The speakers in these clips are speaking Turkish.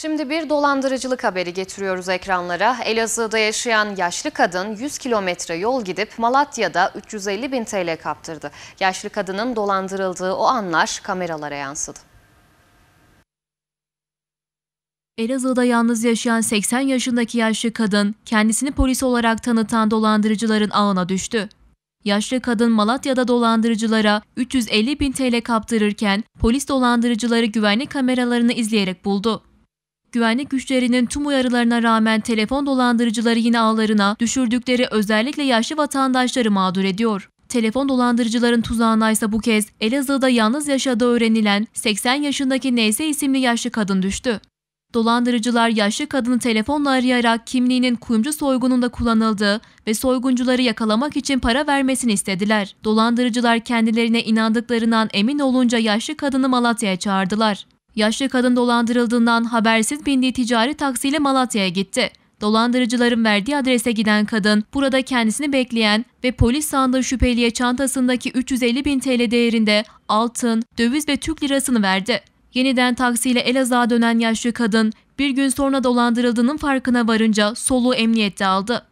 Şimdi bir dolandırıcılık haberi getiriyoruz ekranlara. Elazığ'da yaşayan yaşlı kadın 100 kilometre yol gidip Malatya'da 350 bin TL kaptırdı. Yaşlı kadının dolandırıldığı o anlar kameralara yansıdı. Elazığ'da yalnız yaşayan 80 yaşındaki yaşlı kadın kendisini polis olarak tanıtan dolandırıcıların ağına düştü. Yaşlı kadın Malatya'da dolandırıcılara 350 bin TL kaptırırken polis dolandırıcıları güvenlik kameralarını izleyerek buldu. Güvenlik güçlerinin tüm uyarılarına rağmen telefon dolandırıcıları yine ağlarına düşürdükleri özellikle yaşlı vatandaşları mağdur ediyor. Telefon dolandırıcıların tuzağına ise bu kez Elazığ'da yalnız yaşadığı öğrenilen 80 yaşındaki Neyse isimli yaşlı kadın düştü. Dolandırıcılar yaşlı kadını telefonla arayarak kimliğinin kuyumcu soygununda kullanıldığı ve soyguncuları yakalamak için para vermesini istediler. Dolandırıcılar kendilerine inandıklarından emin olunca yaşlı kadını Malatya'ya çağırdılar. Yaşlı kadın dolandırıldığından habersiz bindiği ticari taksiyle Malatya'ya gitti. Dolandırıcıların verdiği adrese giden kadın burada kendisini bekleyen ve polis sandığı şüpheliye çantasındaki 350 bin TL değerinde altın, döviz ve Türk lirasını verdi. Yeniden taksiyle Elazığ'a dönen yaşlı kadın bir gün sonra dolandırıldığının farkına varınca soluğu emniyette aldı.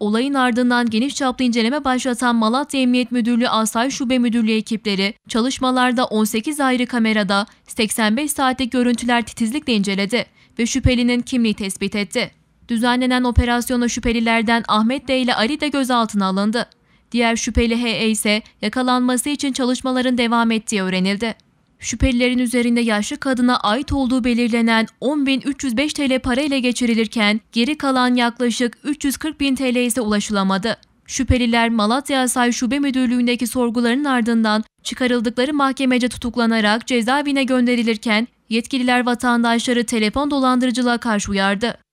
Olayın ardından geniş çaplı inceleme başlatan Malatya Emniyet Müdürlüğü Asay Şube Müdürlüğü ekipleri çalışmalarda 18 ayrı kamerada 85 saatlik görüntüler titizlikle inceledi ve şüphelinin kimliği tespit etti. Düzenlenen operasyona şüphelilerden Ahmet D ile Ali de gözaltına alındı. Diğer şüpheli HE ise yakalanması için çalışmaların devam ettiği öğrenildi. Şüphelilerin üzerinde yaşlı kadına ait olduğu belirlenen 10.305 TL parayla geçirilirken geri kalan yaklaşık 340.000 TL ise ulaşılamadı. Şüpheliler Malatya Asay Şube Müdürlüğü'ndeki sorguların ardından çıkarıldıkları mahkemece tutuklanarak cezaevine gönderilirken yetkililer vatandaşları telefon dolandırıcılığa karşı uyardı.